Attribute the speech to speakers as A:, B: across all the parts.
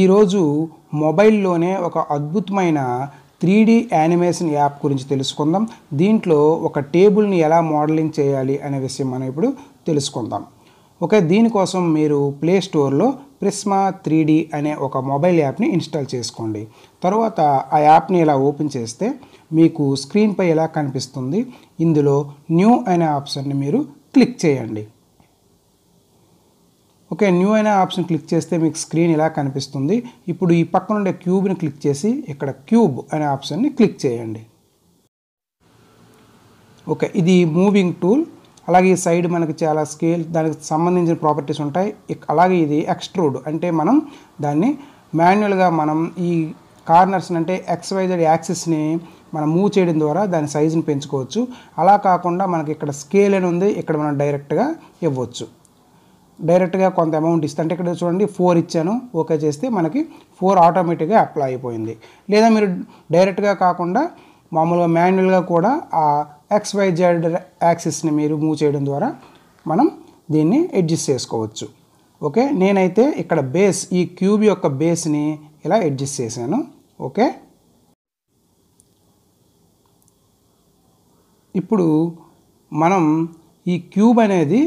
A: ఈరోజు మొబైల్లోనే ఒక అద్భుతమైన త్రీ డీ యానిమేషన్ యాప్ గురించి తెలుసుకుందాం దీంట్లో ఒక టేబుల్ని ఎలా మోడలింగ్ చేయాలి అనే విషయం మనం ఇప్పుడు తెలుసుకుందాం ఓకే దీనికోసం మీరు ప్లే స్టోర్లో ప్రిస్మా త్రీ డీ అనే ఒక మొబైల్ యాప్ని ఇన్స్టాల్ చేసుకోండి తర్వాత ఆ యాప్ని ఇలా ఓపెన్ చేస్తే మీకు స్క్రీన్పై ఎలా కనిపిస్తుంది ఇందులో న్యూ అనే ఆప్షన్ని మీరు క్లిక్ చేయండి ఓకే న్యూ అయిన ఆప్షన్ క్లిక్ చేస్తే మీకు స్క్రీన్ ఇలా కనిపిస్తుంది ఇప్పుడు ఈ పక్కన ఉండే క్యూబ్ని క్లిక్ చేసి ఇక్కడ క్యూబ్ అనే ఆప్షన్ని క్లిక్ చేయండి ఓకే ఇది మూవింగ్ టూల్ అలాగే ఈ సైడ్ మనకి చాలా స్కేల్ దానికి సంబంధించిన ప్రాపర్టీస్ ఉంటాయి అలాగే ఇది ఎక్స్ట్రూడ్ అంటే మనం దాన్ని మాన్యువల్గా మనం ఈ కార్నర్స్ అంటే ఎక్స్వైజెడ్ యాక్సిస్ని మనం మూవ్ చేయడం ద్వారా దాని సైజుని పెంచుకోవచ్చు అలా కాకుండా మనకి ఇక్కడ స్కేల్ అని ఉంది ఇక్కడ మనం డైరెక్ట్గా ఇవ్వచ్చు డైరెక్ట్గా కొంత అమౌంట్ ఇస్తే అంటే ఇక్కడ చూడండి ఫోర్ ఇచ్చాను ఓకే చేస్తే మనకి ఫోర్ ఆటోమేటిక్గా అప్లై అయిపోయింది లేదా మీరు డైరెక్ట్గా కాకుండా మామూలుగా మాన్యువల్గా కూడా ఆ ఎక్స్వైజెడ్ యాక్సిస్ని మీరు మూవ్ చేయడం ద్వారా మనం దీన్ని అడ్జస్ట్ చేసుకోవచ్చు ఓకే నేనైతే ఇక్కడ బేస్ ఈ క్యూబ్ యొక్క బేస్ని ఇలా అడ్జస్ట్ చేశాను ఓకే ఇప్పుడు మనం ఈ క్యూబ్ అనేది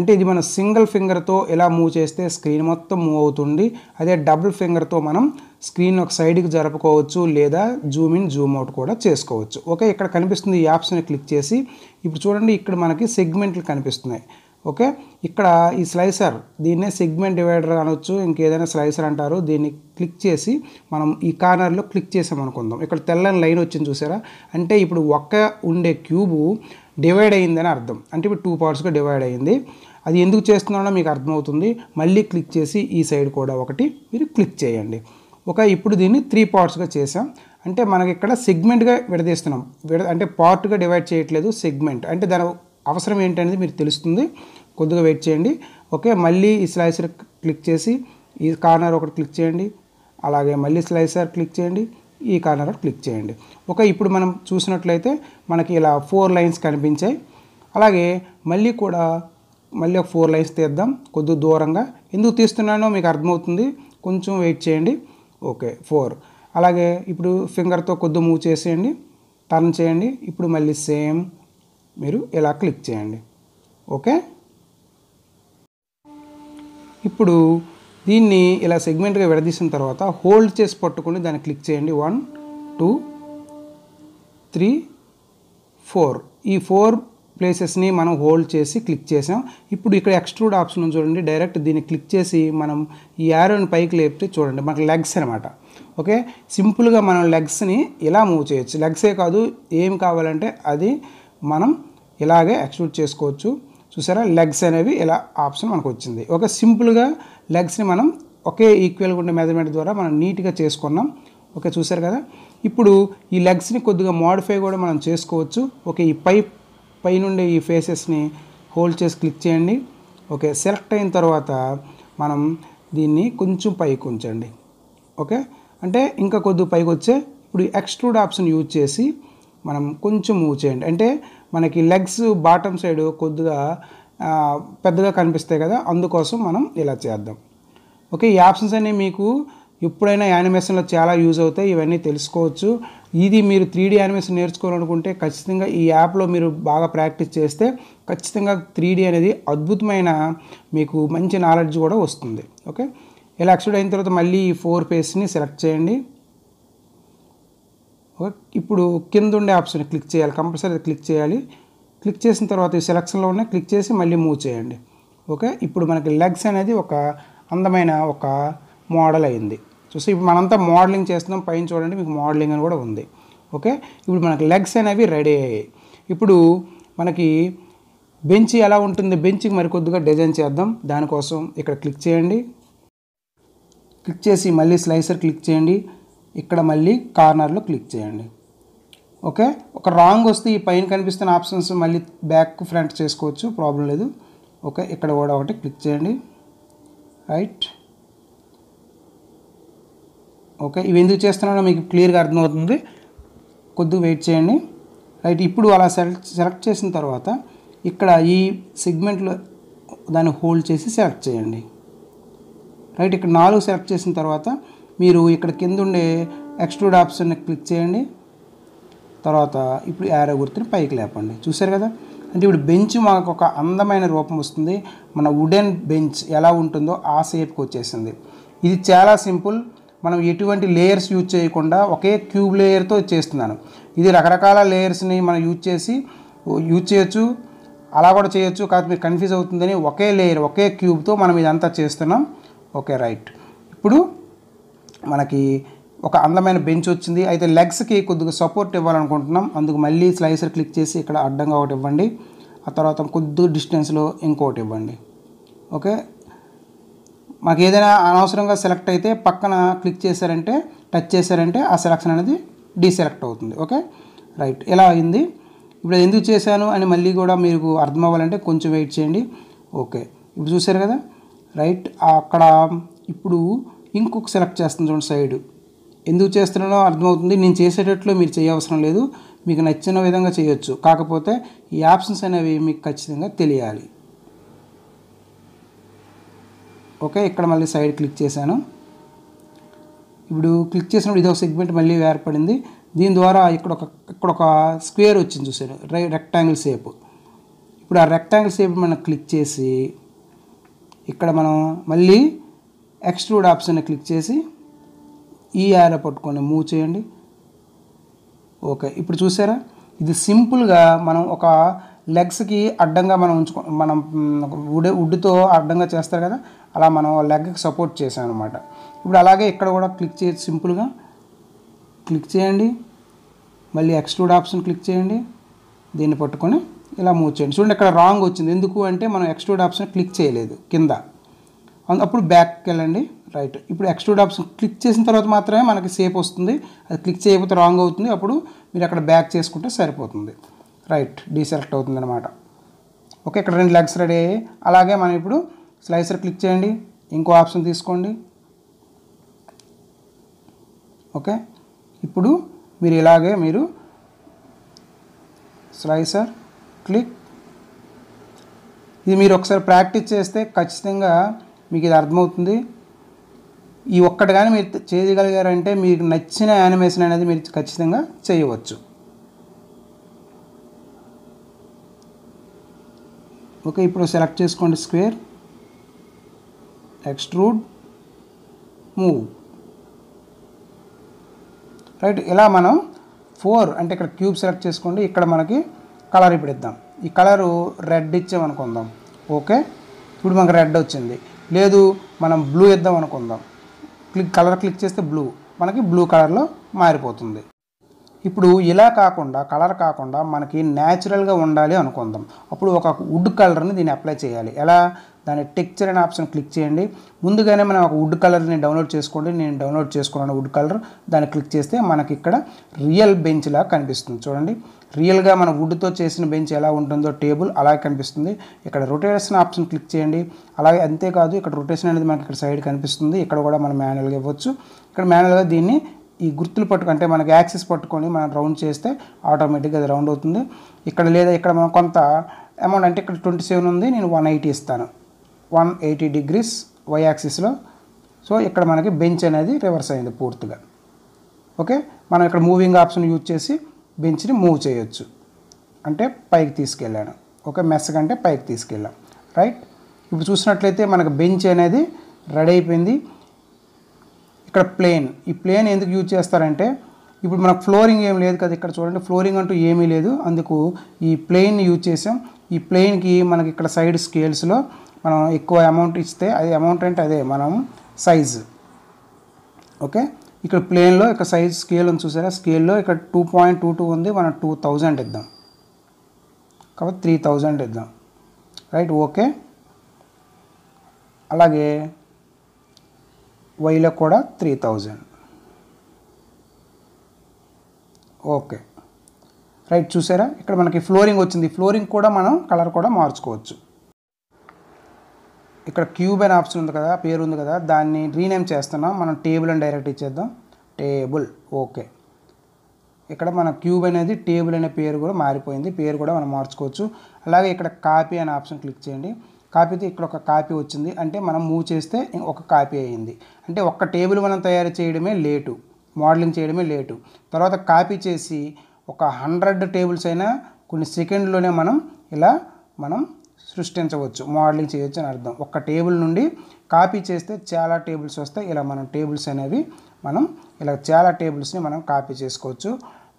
A: అంటే ఇది మన సింగిల్ ఫింగర్తో ఎలా మూవ్ చేస్తే స్క్రీన్ మొత్తం మూవ్ అవుతుంది అదే డబుల్ ఫింగర్తో మనం స్క్రీన్ ఒక సైడ్కి జరుపుకోవచ్చు లేదా జూమ్ ఇన్ జూమ్ అవుట్ కూడా చేసుకోవచ్చు ఓకే ఇక్కడ కనిపిస్తుంది ఈ యాప్స్ని క్లిక్ చేసి ఇప్పుడు చూడండి ఇక్కడ మనకి సెగ్మెంట్లు కనిపిస్తున్నాయి ఓకే ఇక్కడ ఈ స్లైసర్ దీన్నే సెగ్మెంట్ డివైడర్ అనొచ్చు ఇంకేదైనా స్లైసర్ అంటారు దీన్ని క్లిక్ చేసి మనం ఈ కార్నర్లో క్లిక్ చేసామనుకుందాం ఇక్కడ తెల్లని లైన్ వచ్చింది చూసారా అంటే ఇప్పుడు ఒక్క ఉండే క్యూబు డివైడ్ అయ్యిందని అర్థం అంటే ఇప్పుడు టూ పార్ట్స్గా డివైడ్ అయ్యింది అది ఎందుకు చేస్తున్నానో మీకు అర్థమవుతుంది మళ్ళీ క్లిక్ చేసి ఈ సైడ్ కూడా ఒకటి మీరు క్లిక్ చేయండి ఒక ఇప్పుడు దీన్ని త్రీ పార్ట్స్గా చేసాం అంటే మనకి ఇక్కడ సెగ్మెంట్గా విడదీస్తున్నాం విడ అంటే పార్ట్గా డివైడ్ చేయట్లేదు సెగ్మెంట్ అంటే దాని అవసరం ఏంటనేది మీరు తెలుస్తుంది కొద్దిగా వెయిట్ చేయండి ఓకే మళ్ళీ ఈ స్లైసర్ క్లిక్ చేసి ఈ కార్నర్ ఒకటి క్లిక్ చేయండి అలాగే మళ్ళీ స్లైసర్ క్లిక్ చేయండి ఈ కార్నర్ క్లిక్ చేయండి ఓకే ఇప్పుడు మనం చూసినట్లయితే మనకి ఇలా ఫోర్ లైన్స్ కనిపించాయి అలాగే మళ్ళీ కూడా మళ్ళీ ఒక ఫోర్ లైన్స్ తీద్దాం కొద్ది దూరంగా ఎందుకు తీస్తున్నానో మీకు అర్థమవుతుంది కొంచెం వెయిట్ చేయండి ఓకే ఫోర్ అలాగే ఇప్పుడు ఫింగర్తో కొద్ది మూవ్ చేసేయండి టర్న్ చేయండి ఇప్పుడు మళ్ళీ సేమ్ మీరు ఇలా క్లిక్ చేయండి ఓకే ఇప్పుడు దీన్ని ఇలా సెగ్మెంట్గా విడదీసిన తర్వాత హోల్డ్ చేసి పట్టుకుని దాన్ని క్లిక్ చేయండి వన్ టూ త్రీ ఫోర్ ఈ ఫోర్ ప్లేసెస్ని మనం హోల్డ్ చేసి క్లిక్ చేసాం ఇప్పుడు ఇక్కడ ఎక్స్ట్రూడ్ ఆప్షన్ చూడండి డైరెక్ట్ దీన్ని క్లిక్ చేసి మనం ఈ యారోని పైకి లేపితే చూడండి మనకు లెగ్స్ అనమాట ఓకే సింపుల్గా మనం లెగ్స్ని ఇలా మూవ్ చేయొచ్చు లెగ్సే కాదు ఏం కావాలంటే అది మనం ఇలాగే ఎక్స్ట్రూడ్ చేసుకోవచ్చు చూసారా లెగ్స్ అనేవి ఇలా ఆప్షన్ మనకు వచ్చింది ఓకే సింపుల్గా లెగ్స్ని మనం ఒకే ఈక్వల్గా ఉండే మెజర్మెంట్ ద్వారా మనం నీట్గా చేసుకున్నాం ఓకే చూసారు కదా ఇప్పుడు ఈ లెగ్స్ని కొద్దిగా మోడిఫై కూడా మనం చేసుకోవచ్చు ఓకే ఈ పైప్ పైనుండే ఈ ఫేసెస్ని హోల్డ్ చేసి క్లిక్ చేయండి ఓకే సెలెక్ట్ అయిన తర్వాత మనం దీన్ని కొంచెం పైకి ఉంచండి ఓకే అంటే ఇంకా కొద్ది పైకి వచ్చే ఇప్పుడు ఎక్స్ట్రూడ్ ఆప్షన్ యూజ్ చేసి మనం కొంచెం మూవ్ చేయండి అంటే మనకి లెగ్స్ బాటమ్ సైడ్ కొద్దిగా పెద్దగా కనిపిస్తాయి కదా అందుకోసం మనం ఇలా చేద్దాం ఓకే ఈ ఆప్షన్స్ అనేవి మీకు ఇప్పుడైనా యానిమేషన్లో చాలా యూజ్ అవుతాయి ఇవన్నీ తెలుసుకోవచ్చు ఇది మీరు త్రీ డీ యానిమేషన్ నేర్చుకోవాలనుకుంటే ఖచ్చితంగా ఈ యాప్లో మీరు బాగా ప్రాక్టీస్ చేస్తే ఖచ్చితంగా త్రీ డీ అనేది అద్భుతమైన మీకు మంచి నాలెడ్జ్ కూడా వస్తుంది ఓకే ఇలా ఎక్స్టెడ్ అయిన తర్వాత మళ్ళీ ఈ ఫోర్ పేజ్ని సెలెక్ట్ చేయండి ఓకే ఇప్పుడు కింద ఉండే ఆప్షన్ క్లిక్ చేయాలి కంపల్సరీ క్లిక్ చేయాలి క్లిక్ చేసిన తర్వాత ఈ సెలక్షన్లో ఉన్న క్లిక్ చేసి మళ్ళీ మూవ్ చేయండి ఓకే ఇప్పుడు మనకి లెగ్స్ అనేది ఒక అందమైన ఒక మోడల్ అయింది చూస్తే ఇప్పుడు మనంతా మోడలింగ్ చేస్తున్నాం పైన చూడండి మీకు మోడలింగ్ అని కూడా ఉంది ఓకే ఇప్పుడు మనకి లెగ్స్ అనేవి రెడీ అయ్యాయి ఇప్పుడు మనకి బెంచ్ ఎలా ఉంటుంది బెంచ్కి మరి కొద్దిగా డిజైన్ చేద్దాం దానికోసం ఇక్కడ క్లిక్ చేయండి క్లిక్ చేసి మళ్ళీ స్లైసర్ క్లిక్ చేయండి ఇక్కడ మళ్ళీ కార్నర్లో క్లిక్ చేయండి ఓకే ఒక రాంగ్ వస్తే ఈ పైన కనిపిస్తున్న ఆప్షన్స్ మళ్ళీ బ్యాక్ ఫ్రంట్ చేసుకోవచ్చు ప్రాబ్లం లేదు ఓకే ఇక్కడ కూడా ఒకటి క్లిక్ చేయండి రైట్ ఓకే ఇవి ఎందుకు చేస్తున్నానో మీకు క్లియర్గా అర్థమవుతుంది కొద్దిగా వెయిట్ చేయండి రైట్ ఇప్పుడు అలా సెలెక్ట్ సెలెక్ట్ చేసిన తర్వాత ఇక్కడ ఈ సెగ్మెంట్లో దాన్ని హోల్డ్ చేసి సెలెక్ట్ చేయండి రైట్ ఇక్కడ నాలుగు సెలెక్ట్ చేసిన తర్వాత మీరు ఇక్కడ కింద ఉండే ఎక్స్ట్రూడ్ ఆప్షన్ క్లిక్ చేయండి తర్వాత ఇప్పుడు యారో గుర్తుని పైకి లేపండి చూసారు కదా అంటే ఇప్పుడు బెంచ్ మాకు ఒక అందమైన రూపం వస్తుంది మన వుడెన్ బెంచ్ ఎలా ఉంటుందో ఆ షేప్కి వచ్చేసింది ఇది చాలా సింపుల్ మనం ఎటువంటి లేయర్స్ యూజ్ చేయకుండా ఒకే క్యూబ్ లేయర్తో చేస్తున్నాను ఇది రకరకాల లేయర్స్ని మనం యూజ్ చేసి యూజ్ చేయొచ్చు అలా కూడా చేయొచ్చు కాకపోతే మీరు కన్ఫ్యూజ్ అవుతుందని ఒకే లేయర్ ఒకే క్యూబ్తో మనం ఇదంతా చేస్తున్నాం ఓకే రైట్ ఇప్పుడు మనకి ఒక అందమైన బెంచ్ వచ్చింది అయితే లెగ్స్కి కొద్దిగా సపోర్ట్ ఇవ్వాలనుకుంటున్నాం అందుకు మళ్ళీ స్లైసర్ క్లిక్ చేసి ఇక్కడ అడ్డంగా ఒకటి ఇవ్వండి ఆ తర్వాత కొద్దిగా డిస్టెన్స్లో ఇంకొకటి ఇవ్వండి ఓకే మాకు ఏదైనా అనవసరంగా సెలెక్ట్ అయితే పక్కన క్లిక్ చేశారంటే టచ్ చేశారంటే ఆ సెలక్షన్ అనేది డీసెలెక్ట్ అవుతుంది ఓకే రైట్ ఎలా అయింది ఇప్పుడు ఎందుకు చేశాను అని మళ్ళీ కూడా మీకు అర్థం అవ్వాలంటే కొంచెం వెయిట్ చేయండి ఓకే ఇప్పుడు చూసారు కదా రైట్ అక్కడ ఇప్పుడు ఇంకొక సెలెక్ట్ చేస్తుంది చూడండి సైడ్ ఎందుకు చేస్తున్నానో అర్థమవుతుంది నేను చేసేటట్లు మీరు చేయవసరం లేదు మీకు నచ్చిన విధంగా చేయొచ్చు కాకపోతే ఈ ఆప్షన్స్ అనేవి మీకు ఖచ్చితంగా తెలియాలి ఓకే ఇక్కడ మళ్ళీ సైడ్ క్లిక్ చేశాను ఇప్పుడు క్లిక్ చేసినప్పుడు ఇదొక సెగ్మెంట్ మళ్ళీ ఏర్పడింది దీని ద్వారా ఇక్కడ ఒక ఇక్కడ ఒక స్క్వేర్ వచ్చింది చూసాను రెక్టాంగిల్ షేప్ ఇప్పుడు ఆ రెక్టాంగిల్ షేప్ మనం క్లిక్ చేసి ఇక్కడ మనం మళ్ళీ ఎక్స్ట్రూడ్ ఆప్షన్ క్లిక్ చేసి ఈ యాడ పట్టుకొని మూవ్ చేయండి ఓకే ఇప్పుడు చూసారా ఇది సింపుల్గా మనం ఒక లెగ్స్కి అడ్డంగా మనం ఉంచుకో మనం వుడ్ వుడ్తో అడ్డంగా చేస్తారు కదా అలా మనం లెగ్కి సపోర్ట్ చేసాం అనమాట ఇప్పుడు అలాగే ఇక్కడ కూడా క్లిక్ చే సింపుల్గా క్లిక్ చేయండి మళ్ళీ ఎక్స్ట్రూడ్ ఆప్షన్ క్లిక్ చేయండి దీన్ని పట్టుకొని ఇలా మూవ్ చేయండి చూడండి ఇక్కడ రాంగ్ వచ్చింది ఎందుకు అంటే మనం ఎక్స్ట్రూడ్ ఆప్షన్ క్లిక్ చేయలేదు కింద అప్పుడు బ్యాక్కి వెళ్ళండి రైట్ ఇప్పుడు ఎక్స్ట్రూడ్ ఆప్షన్ క్లిక్ చేసిన తర్వాత మాత్రమే మనకి సేఫ్ వస్తుంది అది క్లిక్ చేయకపోతే రాంగ్ అవుతుంది అప్పుడు మీరు అక్కడ బ్యాక్ చేసుకుంటే సరిపోతుంది రైట్ డీసెలెక్ట్ అవుతుంది అనమాట ఓకే ఇక్కడ రెండు లెగ్స్ రెడీ అలాగే మనం ఇప్పుడు స్లైసర్ క్లిక్ చేయండి ఇంకో ఆప్షన్ తీసుకోండి ఓకే ఇప్పుడు మీరు ఇలాగే మీరు స్లైసర్ క్లిక్ ఇది మీరు ఒకసారి ప్రాక్టీస్ చేస్తే ఖచ్చితంగా మీకు ఇది అర్థమవుతుంది ఈ ఒక్కటి కానీ మీరు చేయగలిగారంటే మీకు నచ్చిన యానిమేషన్ అనేది మీరు ఖచ్చితంగా చేయవచ్చు ఓకే ఇప్పుడు సెలెక్ట్ చేసుకోండి స్క్వేర్ ఎక్స్ట్రూడ్ మూవ్ రైట్ ఇలా మనం ఫోర్ అంటే ఇక్కడ క్యూబ్ సెలెక్ట్ చేసుకోండి ఇక్కడ మనకి కలర్ ఇప్పుడు ఇద్దాం ఈ కలరు రెడ్ ఇచ్చామనుకుందాం ఓకే ఇప్పుడు మనకు రెడ్ వచ్చింది లేదు మనం బ్లూ ఇద్దాం అనుకుందాం క్లిక్ కలర్ క్లిక్ చేస్తే బ్లూ మనకి బ్లూ కలర్లో మారిపోతుంది ఇప్పుడు ఇలా కాకుండా కలర్ కాకుండా మనకి న్యాచురల్గా ఉండాలి అనుకుందాం అప్పుడు ఒక వుడ్ కలర్ని దీన్ని అప్లై చేయాలి ఎలా దాని టెక్చర్ అనే ఆప్షన్ క్లిక్ చేయండి ముందుగానే మనం ఒక వుడ్ కలర్ని డౌన్లోడ్ చేసుకోండి నేను డౌన్లోడ్ చేసుకున్నాను వుడ్ కలర్ దాన్ని క్లిక్ చేస్తే మనకి ఇక్కడ రియల్ బెంచ్ లాగా కనిపిస్తుంది చూడండి రియల్గా మన వుడ్తో చేసిన బెంచ్ ఎలా ఉంటుందో టేబుల్ అలాగే కనిపిస్తుంది ఇక్కడ రొటేషన్ ఆప్షన్ క్లిక్ చేయండి అలాగే అంతేకాదు ఇక్కడ రొటేషన్ అనేది మనకి ఇక్కడ సైడ్ కనిపిస్తుంది ఇక్కడ కూడా మనం మాన్యువల్గా ఇవ్వచ్చు ఇక్కడ మాన్యువల్గా దీన్ని ఈ గుర్తులు పట్టుకు అంటే మనకి యాక్సిస్ పట్టుకొని మనం రౌండ్ చేస్తే ఆటోమేటిక్గా అది రౌండ్ అవుతుంది ఇక్కడ లేదా ఇక్కడ మనం కొంత అమౌంట్ అంటే ఇక్కడ ట్వంటీ సెవెన్ ఉంది నేను వన్ ఎయిటీ ఇస్తాను వన్ ఎయిటీ డిగ్రీస్ వై యాక్సిస్లో సో ఇక్కడ మనకి బెంచ్ అనేది రివర్స్ అయింది పూర్తిగా ఓకే మనం ఇక్కడ మూవింగ్ ఆప్షన్ యూజ్ చేసి బెంచ్ని మూవ్ చేయొచ్చు అంటే పైకి తీసుకెళ్ళాను ఓకే మెస్ కంటే పైకి తీసుకెళ్ళాం రైట్ ఇప్పుడు చూసినట్లయితే మనకు బెంచ్ అనేది రెడీ అయిపోయింది ఇక్కడ ప్లేన్ ఈ ప్లేన్ ఎందుకు యూజ్ చేస్తారంటే ఇప్పుడు మనకు ఫ్లోరింగ్ ఏం లేదు కదా ఇక్కడ చూడండి ఫ్లోరింగ్ అంటూ ఏమీ లేదు అందుకు ఈ ప్లెయిన్ యూజ్ చేసాం ఈ ప్లెయిన్కి మనకి ఇక్కడ సైడ్ స్కేల్స్లో మనం ఎక్కువ అమౌంట్ ఇస్తే అది అమౌంట్ అంటే అదే మనం సైజు ఓకే ఇక్కడ ప్లేన్లో ఇక్కడ సైజ్ స్కేల్ ఉంది చూసారా స్కేల్లో ఇక్కడ టూ పాయింట్ టూ టూ ఉంది మనం టూ థౌజండ్ ఇద్దాం కాబట్టి త్రీ థౌజండ్ ఇద్దాం రైట్ ఓకే అలాగే వైలో కూడా త్రీ థౌజండ్ ఓకే రైట్ చూసారా ఇక్కడ మనకి ఫ్లోరింగ్ వచ్చింది ఫ్లోరింగ్ కూడా మనం కలర్ కూడా మార్చుకోవచ్చు ఇక్కడ క్యూబ్ అనే ఆప్షన్ ఉంది కదా పేరు ఉంది కదా దాన్ని రీనేమ్ చేస్తున్నాం మనం టేబుల్ అని డైరెక్ట్ ఇచ్చేద్దాం టేబుల్ ఓకే ఇక్కడ మన క్యూబ్ అనేది టేబుల్ అనే పేరు కూడా మారిపోయింది పేరు కూడా మనం మార్చుకోవచ్చు అలాగే ఇక్కడ కాపీ అనే ఆప్షన్ క్లిక్ చేయండి కాపీతో ఇక్కడ ఒక కాపీ వచ్చింది అంటే మనం మూవ్ చేస్తే ఒక కాపీ అయ్యింది అంటే ఒక్క టేబుల్ మనం తయారు చేయడమే లేటు మోడలింగ్ చేయడమే లేటు తర్వాత కాపీ చేసి ఒక హండ్రెడ్ టేబుల్స్ అయినా కొన్ని సెకండ్లోనే మనం ఇలా మనం సృష్టించవచ్చు మోడలింగ్ చేయవచ్చు అని అర్థం ఒక్క టేబుల్ నుండి కాపీ చేస్తే చాలా టేబుల్స్ వస్తాయి ఇలా మనం టేబుల్స్ అనేవి మనం ఇలా చాలా టేబుల్స్ని మనం కాపీ చేసుకోవచ్చు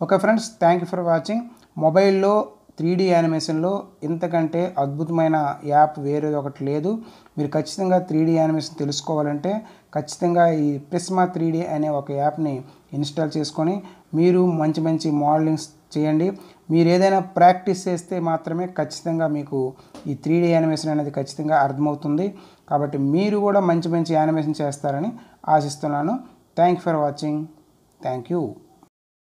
A: okay friends thank you for watching మొబైల్లో త్రీ డీ యానిమేషన్లో ఇంతకంటే అద్భుతమైన యాప్ వేరేది ఒకటి లేదు మీరు ఖచ్చితంగా త్రీ డీ యానిమేషన్ తెలుసుకోవాలంటే ఖచ్చితంగా ఈ ప్రిస్మా త్రీ డీ అనే ఒక యాప్ని ఇన్స్టాల్ చేసుకొని మీరు మంచి మంచి మోడలింగ్స్ చేయండి మీరు ఏదైనా ప్రాక్టీస్ చేస్తే మాత్రమే ఖచ్చితంగా మీకు ఈ త్రీ డీ యానిమేషన్ అనేది ఖచ్చితంగా అర్థమవుతుంది కాబట్టి మీరు కూడా మంచి మంచి యానిమేషన్ చేస్తారని ఆశిస్తున్నాను thank for watching thank you